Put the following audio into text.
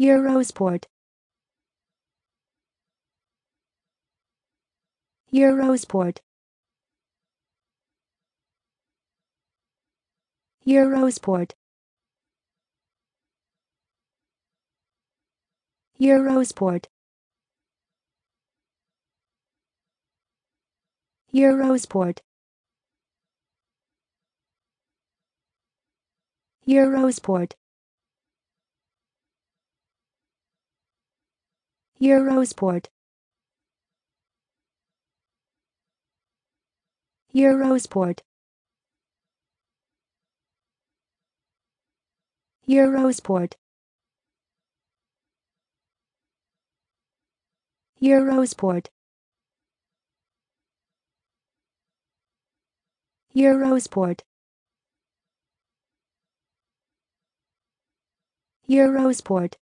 Eurosport Eurosport Eurosport Eurosport Eurosport Eurosport Eurosport Eurosport Eurosport Eurosport Eurosport Eurosport